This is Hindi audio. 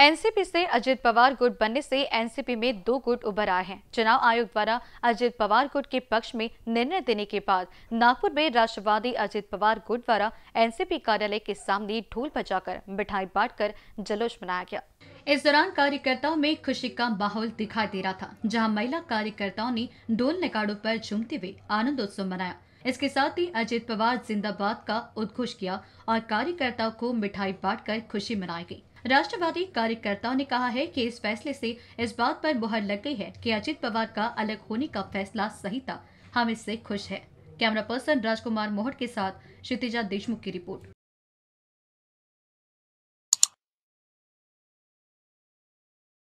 एनसीपी से अजित पवार गुट बनने से एनसीपी में दो गुट उभर आए हैं चुनाव आयोग द्वारा अजित पवार गुट के पक्ष में निर्णय देने के बाद नागपुर में राष्ट्रवादी अजित पवार गुट द्वारा एनसीपी कार्यालय के सामने ढोल बजाकर मिठाई बांटकर जलूस मनाया गया इस दौरान कार्यकर्ताओं में खुशी का माहौल दिखाई दे रहा था जहाँ महिला कार्यकर्ताओं ने ढोल निकाड़ो आरोप झूमते हुए आनंदोत्सव मनाया इसके साथ ही अजित पवार जिंदाबाद का उद्घोष किया और कार्यकर्ताओं को मिठाई बांटकर खुशी मनाई गई राष्ट्रवादी कार्यकर्ताओं ने कहा है कि इस फैसले से इस बात पर मुहर लग गई है कि अजित पवार का अलग होने का फैसला सही था हम इससे खुश हैं कैमरा पर्सन राजकुमार मोहट के साथ क्षितिजा देशमुख की रिपोर्ट